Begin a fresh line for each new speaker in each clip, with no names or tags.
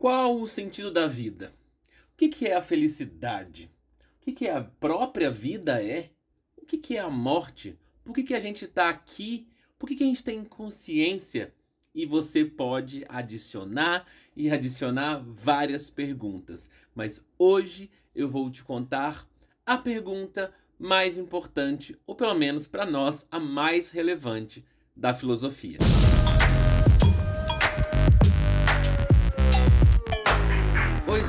Qual o sentido da vida? O que, que é a felicidade? O que, que é a própria vida é? O que, que é a morte? Por que, que a gente está aqui? Por que, que a gente tem consciência? E você pode adicionar e adicionar várias perguntas. Mas hoje eu vou te contar a pergunta mais importante, ou pelo menos para nós, a mais relevante da filosofia.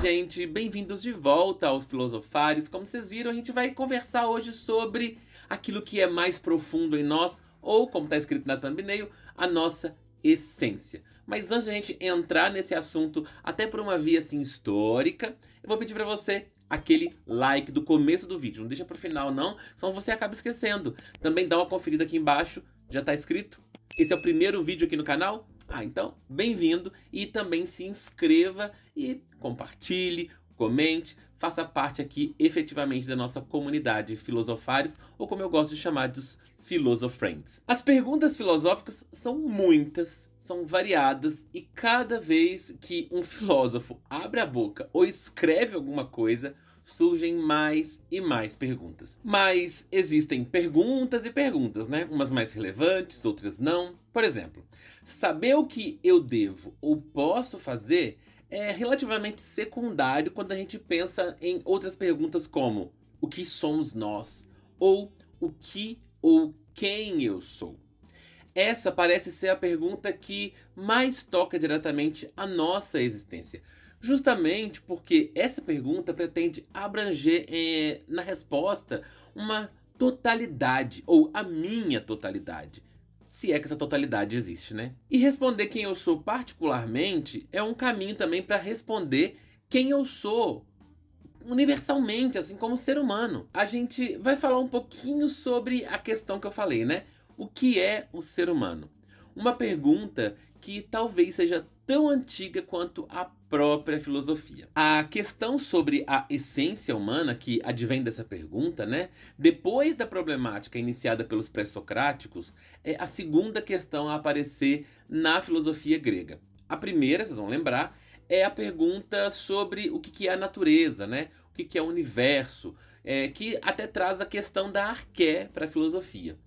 gente, bem-vindos de volta aos Filosofares. Como vocês viram, a gente vai conversar hoje sobre aquilo que é mais profundo em nós, ou como está escrito na thumbnail, a nossa essência. Mas antes de a gente entrar nesse assunto, até por uma via assim histórica, eu vou pedir para você aquele like do começo do vídeo. Não deixa para o final não, senão você acaba esquecendo. Também dá uma conferida aqui embaixo, já está escrito. Esse é o primeiro vídeo aqui no canal, ah, então, bem-vindo e também se inscreva e compartilhe, comente, faça parte aqui efetivamente da nossa comunidade Filosofares, ou como eu gosto de chamar, dos Filosofriends. As perguntas filosóficas são muitas, são variadas, e cada vez que um filósofo abre a boca ou escreve alguma coisa, surgem mais e mais perguntas. Mas existem perguntas e perguntas, né? Umas mais relevantes, outras não. Por exemplo, saber o que eu devo ou posso fazer é relativamente secundário quando a gente pensa em outras perguntas como o que somos nós ou o que ou quem eu sou. Essa parece ser a pergunta que mais toca diretamente a nossa existência justamente porque essa pergunta pretende abranger eh, na resposta uma totalidade, ou a minha totalidade. Se é que essa totalidade existe, né? E responder quem eu sou particularmente é um caminho também para responder quem eu sou universalmente, assim como ser humano. A gente vai falar um pouquinho sobre a questão que eu falei, né? O que é o ser humano? Uma pergunta que talvez seja tão antiga quanto a própria filosofia. A questão sobre a essência humana que advém dessa pergunta, né, depois da problemática iniciada pelos pré-socráticos, é a segunda questão a aparecer na filosofia grega. A primeira, vocês vão lembrar, é a pergunta sobre o que é a natureza, né? O que é o universo, é, que até traz a questão da arqué para a filosofia.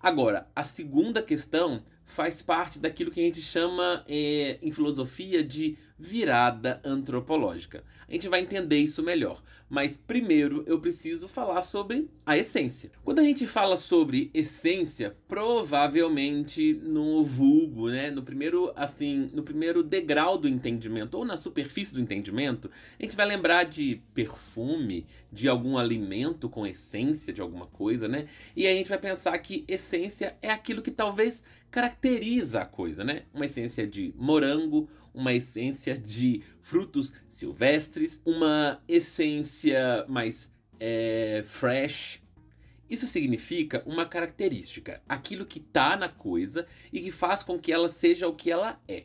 Agora, a segunda questão faz parte daquilo que a gente chama é, em filosofia de virada antropológica. A gente vai entender isso melhor, mas primeiro eu preciso falar sobre a essência. Quando a gente fala sobre essência, provavelmente no vulgo, né, no primeiro assim, no primeiro degrau do entendimento ou na superfície do entendimento, a gente vai lembrar de perfume, de algum alimento com essência de alguma coisa, né? E a gente vai pensar que essência é aquilo que talvez caracteriza a coisa, né? Uma essência de morango, uma essência de frutos silvestres, uma essência mais é, fresh. Isso significa uma característica, aquilo que está na coisa e que faz com que ela seja o que ela é.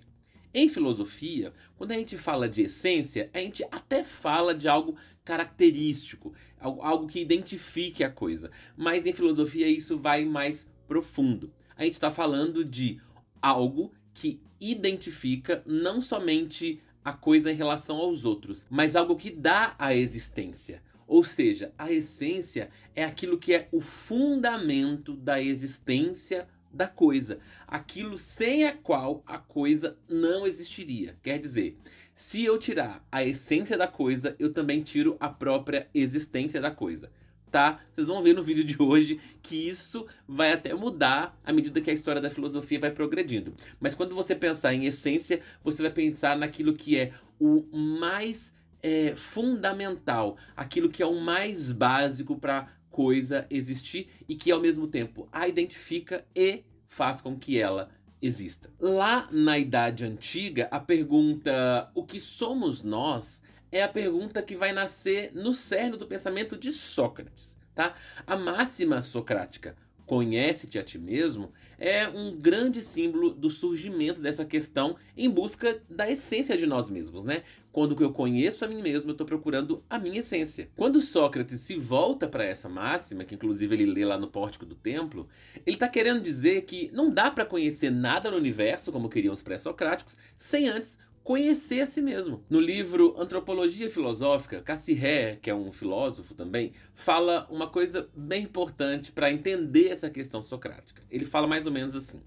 Em filosofia, quando a gente fala de essência, a gente até fala de algo característico, algo que identifique a coisa. Mas em filosofia isso vai mais profundo. A gente está falando de algo que identifica não somente a coisa em relação aos outros, mas algo que dá a existência. Ou seja, a essência é aquilo que é o fundamento da existência da coisa, aquilo sem a qual a coisa não existiria. Quer dizer, se eu tirar a essência da coisa, eu também tiro a própria existência da coisa tá? Vocês vão ver no vídeo de hoje que isso vai até mudar à medida que a história da filosofia vai progredindo. Mas quando você pensar em essência, você vai pensar naquilo que é o mais é, fundamental, aquilo que é o mais básico para coisa existir e que ao mesmo tempo a identifica e faz com que ela exista. Lá na Idade Antiga, a pergunta o que somos nós é a pergunta que vai nascer no cerne do pensamento de Sócrates. Tá? A máxima socrática, conhece-te a ti mesmo, é um grande símbolo do surgimento dessa questão em busca da essência de nós mesmos, né? Quando eu conheço a mim mesmo, eu estou procurando a minha essência. Quando Sócrates se volta para essa máxima, que inclusive ele lê lá no Pórtico do Templo, ele está querendo dizer que não dá para conhecer nada no universo, como queriam os pré-socráticos, sem antes conhecer a si mesmo. No livro Antropologia Filosófica, Cassie que é um filósofo também, fala uma coisa bem importante para entender essa questão socrática. Ele fala mais ou menos assim: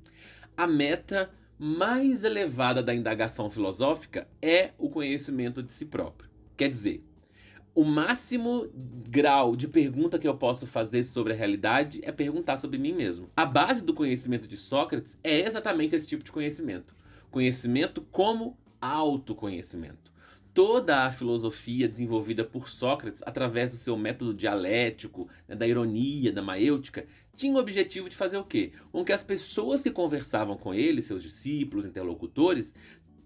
a meta mais elevada da indagação filosófica é o conhecimento de si próprio. Quer dizer, o máximo grau de pergunta que eu posso fazer sobre a realidade é perguntar sobre mim mesmo. A base do conhecimento de Sócrates é exatamente esse tipo de conhecimento. Conhecimento como autoconhecimento. Toda a filosofia desenvolvida por Sócrates através do seu método dialético, né, da ironia, da maêutica, tinha o objetivo de fazer o quê? Com que as pessoas que conversavam com ele, seus discípulos, interlocutores,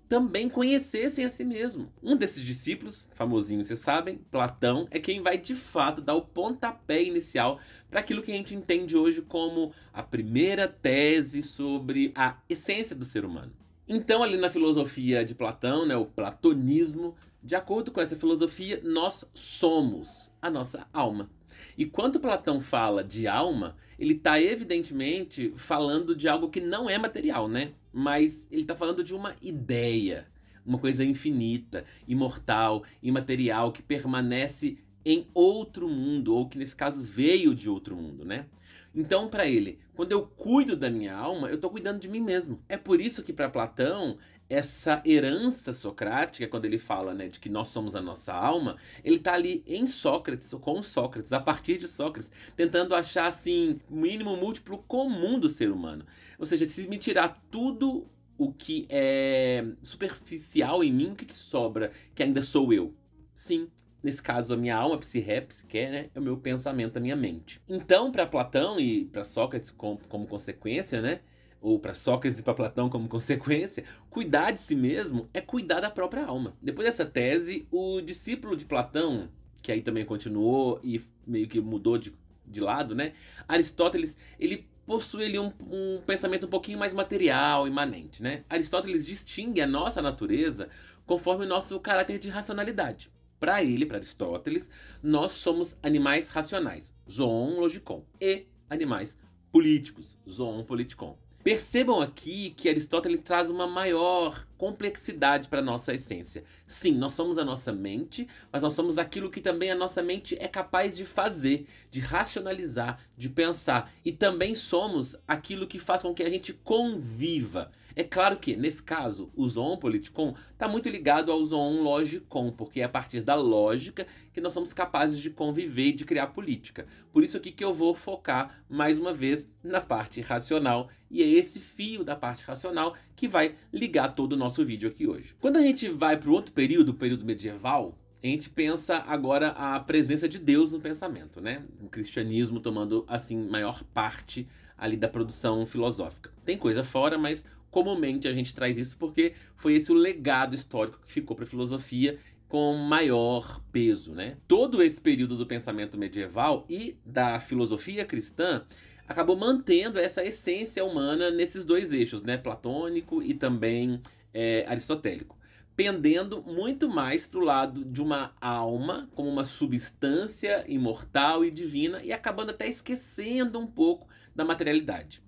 também conhecessem a si mesmo. Um desses discípulos, famosinho, vocês sabem, Platão, é quem vai de fato dar o pontapé inicial para aquilo que a gente entende hoje como a primeira tese sobre a essência do ser humano. Então, ali na filosofia de Platão, né, o platonismo, de acordo com essa filosofia, nós somos a nossa alma. E quando Platão fala de alma, ele está evidentemente falando de algo que não é material, né? Mas ele está falando de uma ideia, uma coisa infinita, imortal, imaterial, que permanece em outro mundo, ou que nesse caso veio de outro mundo, né? Então, para ele, quando eu cuido da minha alma, eu estou cuidando de mim mesmo. É por isso que para Platão essa herança socrática, quando ele fala né, de que nós somos a nossa alma, ele está ali em Sócrates, com Sócrates, a partir de Sócrates, tentando achar assim, mínimo múltiplo comum do ser humano. Ou seja, se me tirar tudo o que é superficial em mim, o que, que sobra, que ainda sou eu? Sim, Nesse caso, a minha alma, psirré, psique, é, né? É o meu pensamento, a minha mente. Então, para Platão e para Sócrates como consequência, né? Ou para Sócrates e para Platão como consequência, cuidar de si mesmo é cuidar da própria alma. Depois dessa tese, o discípulo de Platão, que aí também continuou e meio que mudou de, de lado, né? Aristóteles, ele possui ali um, um, pensamento um pouquinho mais material, imanente, né? Aristóteles distingue a nossa natureza conforme o nosso caráter de racionalidade. Para ele, para Aristóteles, nós somos animais racionais, zoon logikon, e animais políticos, zoon politikon. Percebam aqui que Aristóteles traz uma maior complexidade para nossa essência. Sim, nós somos a nossa mente, mas nós somos aquilo que também a nossa mente é capaz de fazer, de racionalizar, de pensar. E também somos aquilo que faz com que a gente conviva. É claro que, nesse caso, o zoon politicon está muito ligado ao zoon logicon, porque é a partir da lógica que nós somos capazes de conviver e de criar política. Por isso aqui que eu vou focar, mais uma vez, na parte racional, e é esse fio da parte racional que vai ligar todo o nosso vídeo aqui hoje. Quando a gente vai para o outro período, o período medieval, a gente pensa agora a presença de Deus no pensamento, né? O cristianismo tomando, assim, maior parte ali da produção filosófica. Tem coisa fora, mas comumente a gente traz isso porque foi esse o legado histórico que ficou para a filosofia com maior peso, né? Todo esse período do pensamento medieval e da filosofia cristã acabou mantendo essa essência humana nesses dois eixos, né? Platônico e também é, aristotélico, pendendo muito mais para o lado de uma alma como uma substância imortal e divina e acabando até esquecendo um pouco da materialidade.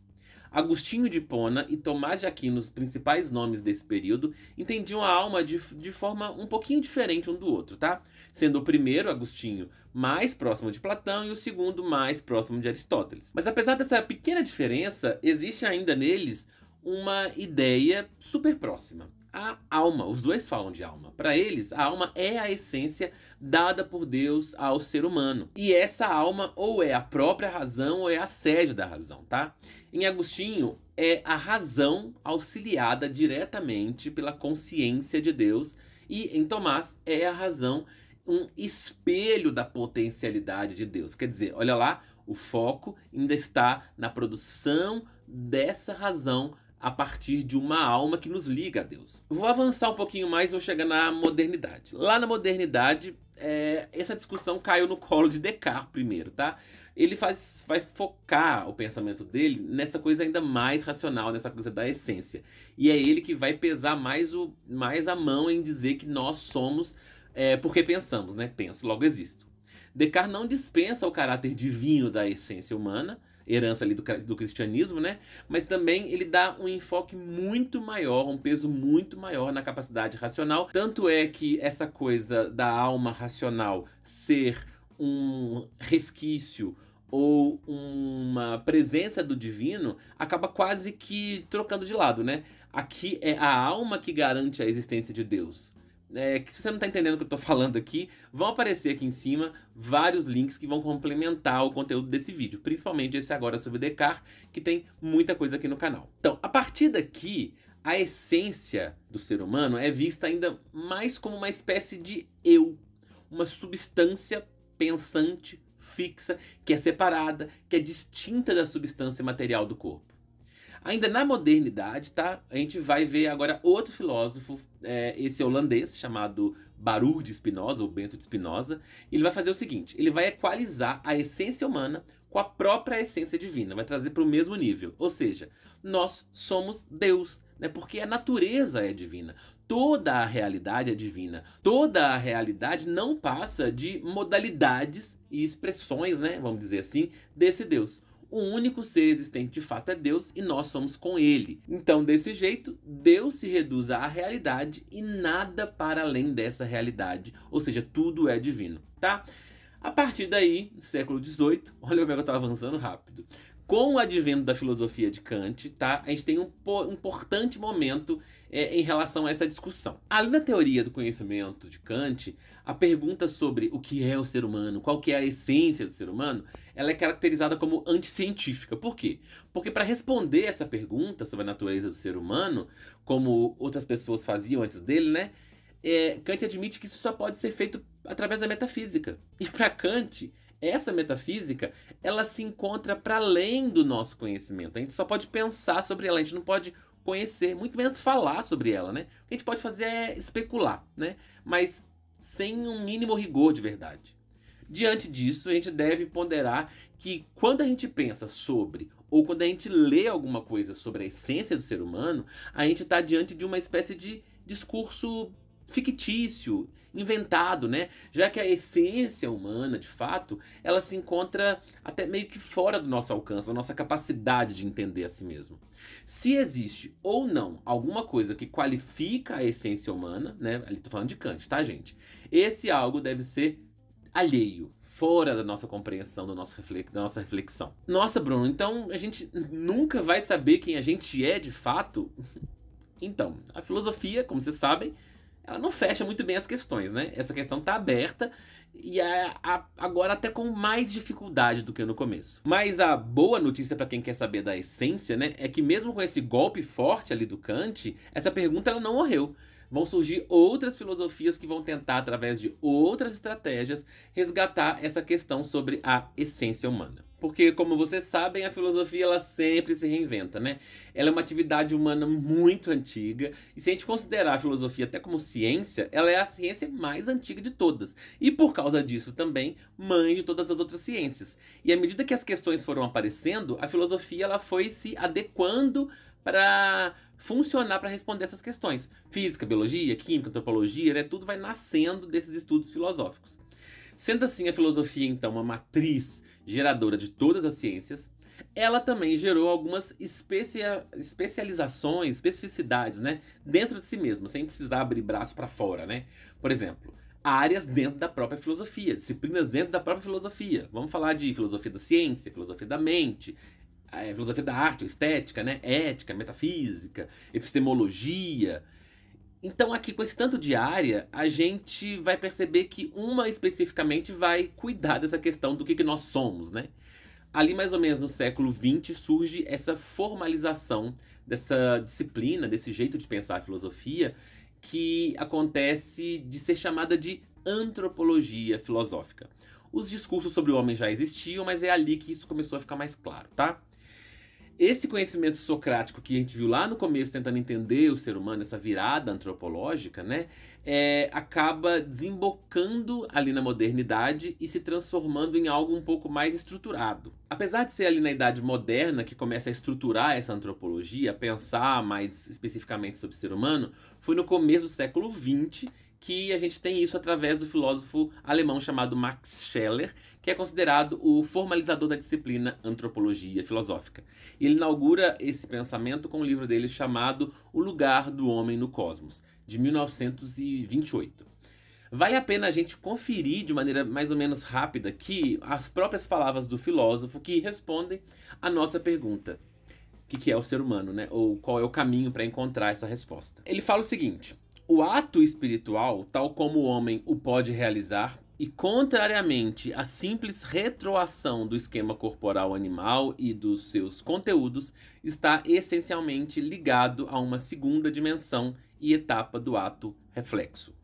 Agostinho de Pona e Tomás de Aquino, os principais nomes desse período, entendiam a alma de, de forma um pouquinho diferente um do outro, tá? Sendo o primeiro, Agostinho, mais próximo de Platão e o segundo mais próximo de Aristóteles. Mas apesar dessa pequena diferença, existe ainda neles uma ideia super próxima a alma. Os dois falam de alma. Para eles, a alma é a essência dada por Deus ao ser humano. E essa alma ou é a própria razão ou é a sede da razão, tá? Em Agostinho, é a razão auxiliada diretamente pela consciência de Deus, e em Tomás é a razão um espelho da potencialidade de Deus. Quer dizer, olha lá, o foco ainda está na produção dessa razão a partir de uma alma que nos liga a Deus. Vou avançar um pouquinho mais e vou chegar na modernidade. Lá na modernidade, é, essa discussão caiu no colo de Descartes primeiro, tá? Ele faz, vai focar o pensamento dele nessa coisa ainda mais racional, nessa coisa da essência. E é ele que vai pesar mais, o, mais a mão em dizer que nós somos é, porque pensamos, né? Penso, logo existo. Descartes não dispensa o caráter divino da essência humana, herança ali do, do cristianismo, né? Mas também ele dá um enfoque muito maior, um peso muito maior na capacidade racional. Tanto é que essa coisa da alma racional ser um resquício ou uma presença do divino acaba quase que trocando de lado, né? Aqui é a alma que garante a existência de Deus é, que se você não está entendendo o que eu estou falando aqui, vão aparecer aqui em cima vários links que vão complementar o conteúdo desse vídeo, principalmente esse agora sobre Descartes, que tem muita coisa aqui no canal. Então, a partir daqui, a essência do ser humano é vista ainda mais como uma espécie de eu, uma substância pensante, fixa, que é separada, que é distinta da substância material do corpo. Ainda na modernidade, tá? A gente vai ver agora outro filósofo, é, esse holandês, chamado Baruch de Spinoza, ou Bento de Spinoza. Ele vai fazer o seguinte, ele vai equalizar a essência humana com a própria essência divina, vai trazer para o mesmo nível. Ou seja, nós somos Deus, né? porque a natureza é divina, toda a realidade é divina, toda a realidade não passa de modalidades e expressões, né? vamos dizer assim, desse Deus o único ser existente de fato é Deus e nós somos com ele. Então, desse jeito, Deus se reduz à realidade e nada para além dessa realidade, ou seja, tudo é divino, tá? A partir daí, século XVIII, olha como é eu estou avançando rápido com o advento da filosofia de Kant, tá? A gente tem um importante momento é, em relação a essa discussão. Ali na teoria do conhecimento de Kant, a pergunta sobre o que é o ser humano, qual que é a essência do ser humano, ela é caracterizada como anticientífica. Por quê? Porque para responder essa pergunta sobre a natureza do ser humano, como outras pessoas faziam antes dele, né? É, Kant admite que isso só pode ser feito através da metafísica. E para Kant, essa metafísica, ela se encontra para além do nosso conhecimento. A gente só pode pensar sobre ela, a gente não pode conhecer, muito menos falar sobre ela, né? O que a gente pode fazer é especular, né? Mas sem um mínimo rigor de verdade. Diante disso, a gente deve ponderar que quando a gente pensa sobre ou quando a gente lê alguma coisa sobre a essência do ser humano, a gente está diante de uma espécie de discurso fictício, inventado, né? Já que a essência humana, de fato, ela se encontra até meio que fora do nosso alcance, da nossa capacidade de entender a si mesmo. Se existe ou não alguma coisa que qualifica a essência humana, né? Ali tô falando de Kant, tá, gente? Esse algo deve ser alheio, fora da nossa compreensão, do nosso da nossa reflexão. Nossa, Bruno, então a gente nunca vai saber quem a gente é de fato? Então, a filosofia, como vocês sabem, ela não fecha muito bem as questões, né? Essa questão tá aberta e é a, agora até com mais dificuldade do que no começo. Mas a boa notícia para quem quer saber da essência, né, é que mesmo com esse golpe forte ali do Kant, essa pergunta ela não morreu. Vão surgir outras filosofias que vão tentar, através de outras estratégias, resgatar essa questão sobre a essência humana. Porque, como vocês sabem, a filosofia ela sempre se reinventa, né? Ela é uma atividade humana muito antiga, e se a gente considerar a filosofia até como ciência, ela é a ciência mais antiga de todas. E por causa disso também, mãe de todas as outras ciências. E à medida que as questões foram aparecendo, a filosofia ela foi se adequando para funcionar para responder essas questões. Física, biologia, química, antropologia, né, tudo vai nascendo desses estudos filosóficos. Sendo assim a filosofia então uma matriz geradora de todas as ciências, ela também gerou algumas especia especializações, especificidades, né, dentro de si mesma, sem precisar abrir braço para fora, né? Por exemplo, áreas dentro da própria filosofia, disciplinas dentro da própria filosofia. Vamos falar de filosofia da ciência, filosofia da mente, a é, filosofia da arte, estética, né? ética, metafísica, epistemologia. Então, aqui com esse tanto de área, a gente vai perceber que uma especificamente vai cuidar dessa questão do que, que nós somos, né? Ali, mais ou menos no século XX, surge essa formalização dessa disciplina, desse jeito de pensar a filosofia, que acontece de ser chamada de antropologia filosófica. Os discursos sobre o homem já existiam, mas é ali que isso começou a ficar mais claro, tá? Esse conhecimento socrático que a gente viu lá no começo, tentando entender o ser humano, essa virada antropológica, né, é, acaba desembocando ali na modernidade e se transformando em algo um pouco mais estruturado. Apesar de ser ali na idade moderna que começa a estruturar essa antropologia, a pensar mais especificamente sobre o ser humano, foi no começo do século XX que a gente tem isso através do filósofo alemão chamado Max Scheler, que é considerado o formalizador da disciplina antropologia filosófica. Ele inaugura esse pensamento com o um livro dele chamado O Lugar do Homem no Cosmos, de 1928. Vale a pena a gente conferir de maneira mais ou menos rápida aqui as próprias palavras do filósofo que respondem à nossa pergunta. O que, que é o ser humano, né? Ou qual é o caminho para encontrar essa resposta? Ele fala o seguinte: o ato espiritual, tal como o homem o pode realizar, e contrariamente à simples retroação do esquema corporal animal e dos seus conteúdos, está essencialmente ligado a uma segunda dimensão e etapa do ato reflexo.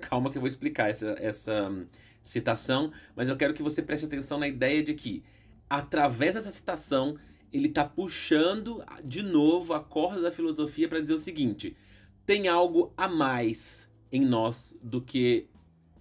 Calma que eu vou explicar essa, essa hum, citação, mas eu quero que você preste atenção na ideia de que, através dessa citação, ele está puxando de novo a corda da filosofia para dizer o seguinte: tem algo a mais em nós do que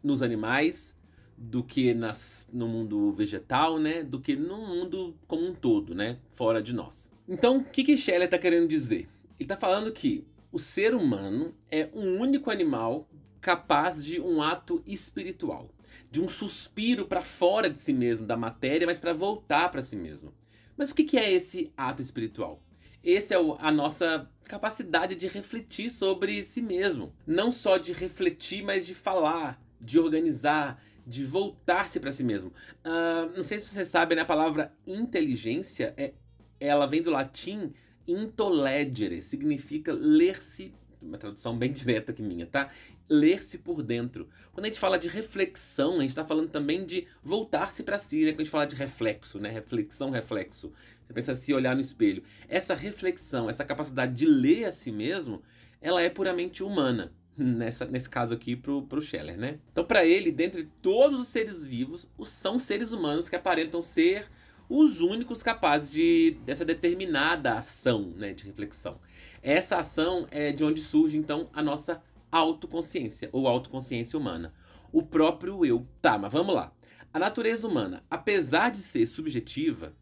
nos animais do que nas, no mundo vegetal, né? Do que no mundo como um todo, né? Fora de nós. Então, o que, que Scheller está querendo dizer? Ele está falando que o ser humano é o único animal capaz de um ato espiritual, de um suspiro para fora de si mesmo, da matéria, mas para voltar para si mesmo. Mas o que, que é esse ato espiritual? Esse é o, a nossa capacidade de refletir sobre si mesmo. Não só de refletir, mas de falar, de organizar, de voltar-se para si mesmo. Uh, não sei se você sabe, né? A palavra inteligência, é, ela vem do latim intoledere, significa ler-se uma tradução bem direta que minha, tá? Ler-se por dentro. Quando a gente fala de reflexão, a gente está falando também de voltar-se para si, né? Quando a gente fala de reflexo, né? Reflexão, reflexo. Você pensa se olhar no espelho. Essa reflexão, essa capacidade de ler a si mesmo, ela é puramente humana nessa, nesse caso aqui pro, pro Scheller, né? Então, para ele, dentre todos os seres vivos, os, são seres humanos que aparentam ser os únicos capazes de dessa determinada ação, né, de reflexão. Essa ação é de onde surge então a nossa autoconsciência ou autoconsciência humana, o próprio eu. Tá, mas vamos lá. A natureza humana, apesar de ser subjetiva,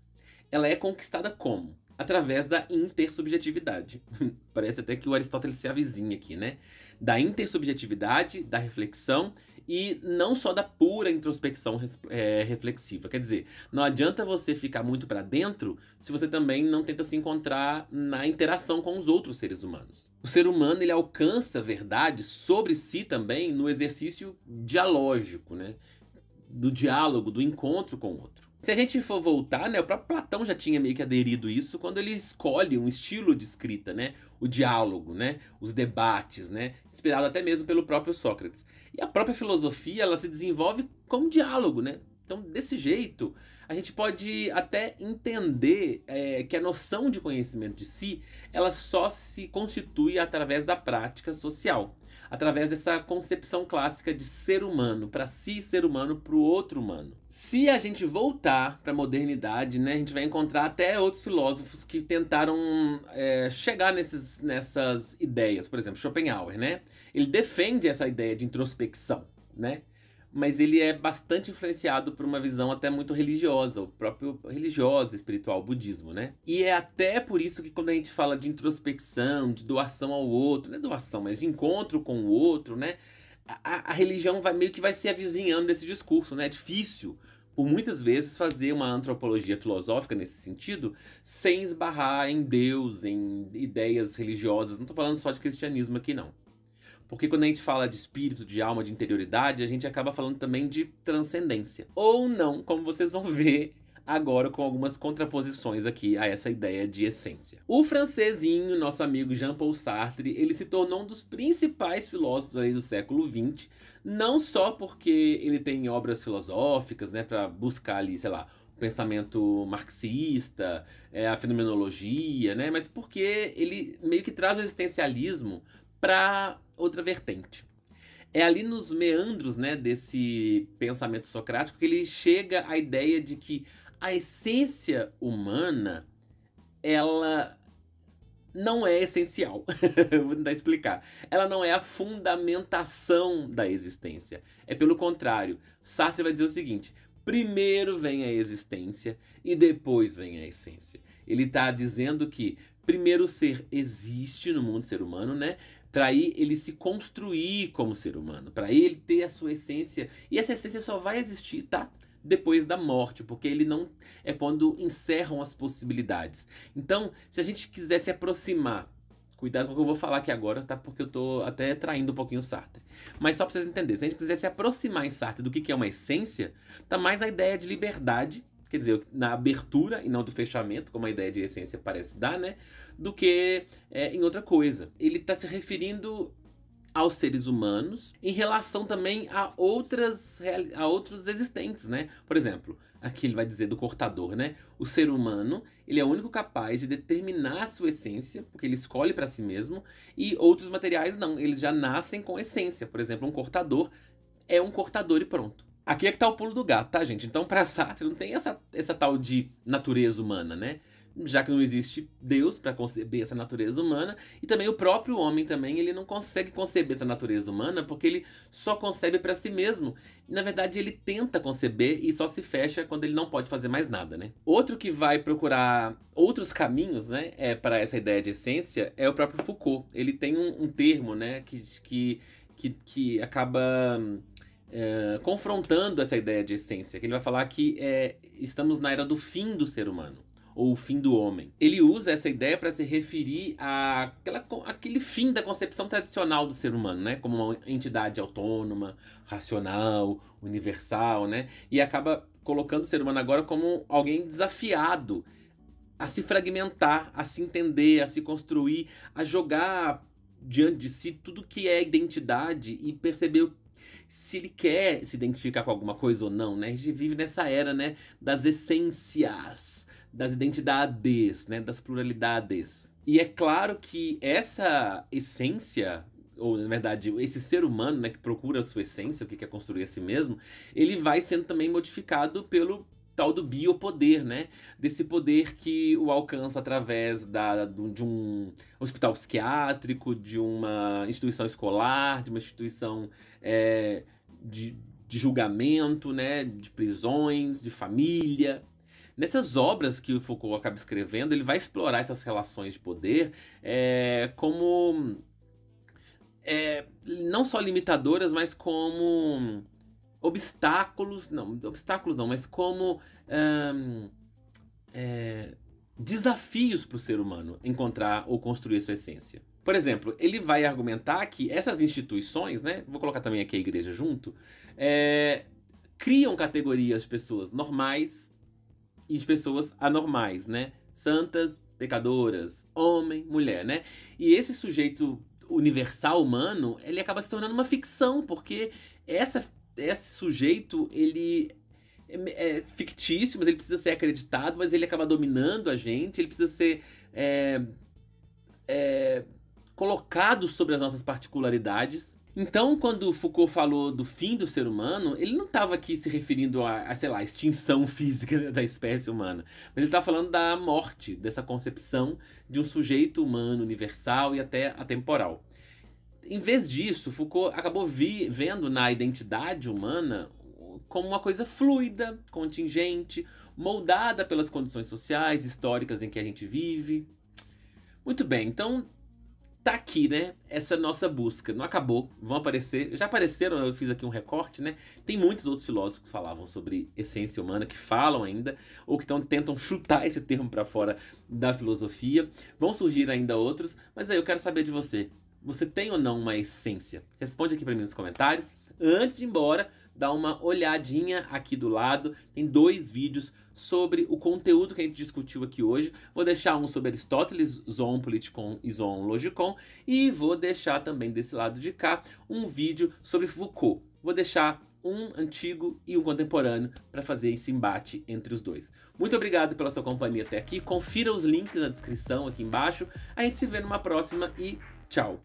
ela é conquistada como? através da intersubjetividade. Parece até que o Aristóteles se avizinha aqui, né? Da intersubjetividade, da reflexão e não só da pura introspecção é, reflexiva. Quer dizer, não adianta você ficar muito para dentro se você também não tenta se encontrar na interação com os outros seres humanos. O ser humano ele alcança verdade sobre si também no exercício dialógico, né? Do diálogo, do encontro com o outro. Se a gente for voltar, né, o próprio Platão já tinha meio que aderido isso quando ele escolhe um estilo de escrita, né, o diálogo, né, os debates, né, inspirado até mesmo pelo próprio Sócrates. E a própria filosofia, ela se desenvolve como diálogo, né? Então, desse jeito, a gente pode até entender é, que a noção de conhecimento de si, ela só se constitui através da prática social através dessa concepção clássica de ser humano, para si ser humano, para o outro humano. Se a gente voltar para a modernidade, né, a gente vai encontrar até outros filósofos que tentaram é, chegar nesses, nessas ideias. Por exemplo, Schopenhauer, né? Ele defende essa ideia de introspecção, né? mas ele é bastante influenciado por uma visão até muito religiosa, o próprio religiosa, espiritual, budismo, né? E é até por isso que quando a gente fala de introspecção, de doação ao outro, não é doação, mas de encontro com o outro, né? A, a religião vai, meio que vai se avizinhando desse discurso, né? É difícil, por muitas vezes, fazer uma antropologia filosófica nesse sentido sem esbarrar em Deus, em ideias religiosas. Não estou falando só de cristianismo aqui, não. Porque quando a gente fala de espírito, de alma, de interioridade, a gente acaba falando também de transcendência. Ou não, como vocês vão ver agora com algumas contraposições aqui a essa ideia de essência. O francesinho, nosso amigo Jean-Paul Sartre, ele se tornou um dos principais filósofos aí do século XX, não só porque ele tem obras filosóficas, né, para buscar ali, sei lá, o pensamento marxista, é, a fenomenologia, né, mas porque ele meio que traz o existencialismo para outra vertente. É ali nos meandros né, desse pensamento socrático que ele chega à ideia de que a essência humana ela não é essencial. Vou tentar explicar. Ela não é a fundamentação da existência. É pelo contrário. Sartre vai dizer o seguinte: primeiro vem a existência e depois vem a essência. Ele está dizendo que primeiro o ser existe no mundo ser humano, né? para ele se construir como ser humano, para ele ter a sua essência. E essa essência só vai existir, tá? Depois da morte, porque ele não é quando encerram as possibilidades. Então, se a gente quiser se aproximar, cuidado com o que eu vou falar aqui agora, tá? Porque eu tô até traindo um pouquinho o Sartre. Mas só para vocês entenderem, se a gente quiser se aproximar em Sartre do que, que é uma essência, tá mais a ideia de liberdade quer dizer, na abertura e não do fechamento, como a ideia de essência parece dar, né? Do que é, em outra coisa. Ele está se referindo aos seres humanos em relação também a outras a outros existentes, né? Por exemplo, aqui ele vai dizer do cortador, né? O ser humano, ele é o único capaz de determinar a sua essência, porque ele escolhe para si mesmo, e outros materiais não, eles já nascem com essência. Por exemplo, um cortador é um cortador e pronto. Aqui é que tá o pulo do gato, tá, gente? Então, para Sartre, não tem essa, essa tal de natureza humana, né? Já que não existe Deus para conceber essa natureza humana, e também o próprio homem também, ele não consegue conceber essa natureza humana porque ele só concebe para si mesmo. Na verdade, ele tenta conceber e só se fecha quando ele não pode fazer mais nada, né? Outro que vai procurar outros caminhos, né, é para essa ideia de essência é o próprio Foucault. Ele tem um, um termo, né, que, que, que, que acaba eh, confrontando essa ideia de essência, que ele vai falar que é, estamos na era do fim do ser humano ou o fim do homem. Ele usa essa ideia para se referir àquela, àquele fim da concepção tradicional do ser humano, né? Como uma entidade autônoma, racional, universal, né? E acaba colocando o ser humano agora como alguém desafiado a se fragmentar, a se entender, a se construir, a jogar diante de si tudo que é identidade e perceber se ele quer se identificar com alguma coisa ou não, né? A gente vive nessa era, né, das essências, das identidades, né, das pluralidades. E é claro que essa essência ou na verdade, esse ser humano né, que procura a sua essência, o que quer é construir a si mesmo, ele vai sendo também modificado pelo tal do biopoder, né? Desse poder que o alcança através da, de um hospital psiquiátrico, de uma instituição escolar, de uma instituição é, de, de julgamento, né? De prisões, de família. Nessas obras que o Foucault acaba escrevendo, ele vai explorar essas relações de poder é, como. É, não só limitadoras, mas como obstáculos, não, obstáculos não, mas como é, desafios para o ser humano encontrar ou construir sua essência. Por exemplo, ele vai argumentar que essas instituições, né, vou colocar também aqui a igreja junto, é, criam categorias de pessoas normais e de pessoas anormais, né? Santas, pecadoras, homem, mulher, né? E esse sujeito universal humano, ele acaba se tornando uma ficção, porque essa esse sujeito, ele é, é, fictício, mas ele precisa ser acreditado, mas ele acaba dominando a gente, ele precisa ser é, é, colocado sobre as nossas particularidades. Então, quando Foucault falou do fim do ser humano, ele não estava aqui se referindo a, a, sei lá, extinção física da espécie humana. Mas ele estava tá falando da morte, dessa concepção de um sujeito humano universal e até atemporal. Em vez disso, Foucault acabou vi, vendo na identidade humana como uma coisa fluida, contingente, moldada pelas condições sociais, históricas em que a gente vive. Muito bem, então tá aqui, né? Essa nossa busca. Não acabou, vão aparecer. Já apareceram, eu fiz aqui um recorte, né? Tem muitos outros filósofos que falavam sobre essência humana, que falam ainda, ou que tão, tentam chutar esse termo para fora da filosofia. Vão surgir ainda outros, mas aí eu quero saber de você. Você tem ou não uma essência? Responde aqui para mim nos comentários. Antes de ir embora, dá uma olhadinha aqui do lado. Tem dois vídeos sobre o conteúdo que a gente discutiu aqui hoje. Vou deixar um sobre Aristóteles, Zoon Politicon e Zoon Logicon. E vou deixar também desse lado de cá um vídeo sobre Foucault. Vou deixar um antigo e um contemporâneo para fazer esse embate entre os dois. Muito obrigado pela sua companhia até aqui. Confira os links na descrição aqui embaixo. A gente se vê numa próxima e tchau!